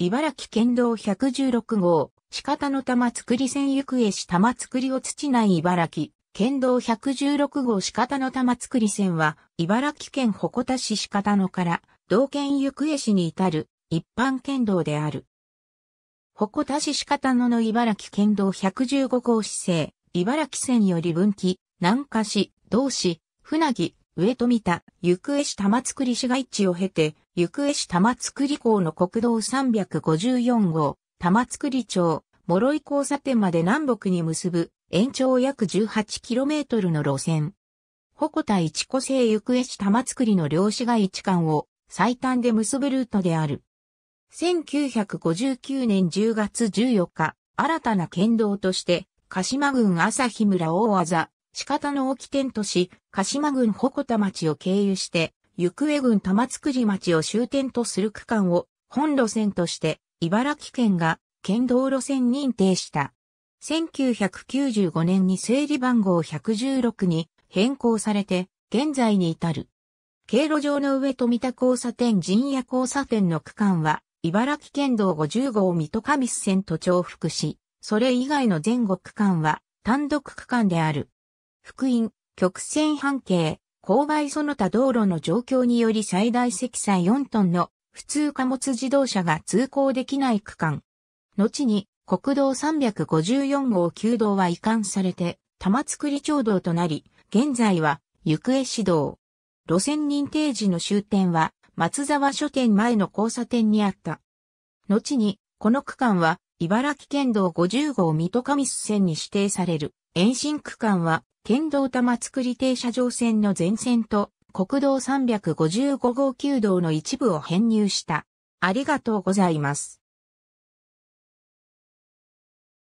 茨城県道116号、四方の玉造り線行方市玉造りを土内茨城、県道116号四方の玉造り線は、茨城県鉾田市四方野から、道県行方市に至る、一般県道である。鉾田市四方野の茨城県道115号市政、茨城線より分岐、南下市、道市、船木、上富田、行方市玉造り市街地を経て、行方市玉造港の国道354号、玉造町、諸井交差点まで南北に結ぶ、延長約 18km の路線。鉾田一個性行方市玉造の漁師街地間を最短で結ぶルートである。1959年10月14日、新たな県道として、鹿島郡朝日村大技、仕方の起店とし、鹿島郡鉾田町を経由して、行方郡玉造町を終点とする区間を本路線として茨城県が県道路線認定した。1995年に整理番号116に変更されて現在に至る。経路上の上富田交差点陣屋交差点の区間は茨城県道50号水戸上線と重複し、それ以外の前後区間は単独区間である。福音、曲線半径、勾配その他道路の状況により最大積載4トンの普通貨物自動車が通行できない区間。後に国道354号9道は移管されて玉造町道となり、現在は行方市道。路線認定時の終点は松沢書店前の交差点にあった。後にこの区間は茨城県道50号水戸上市線に指定される延伸区間は県道玉造停車場線の全線と国道355号9道の一部を編入した。ありがとうございます。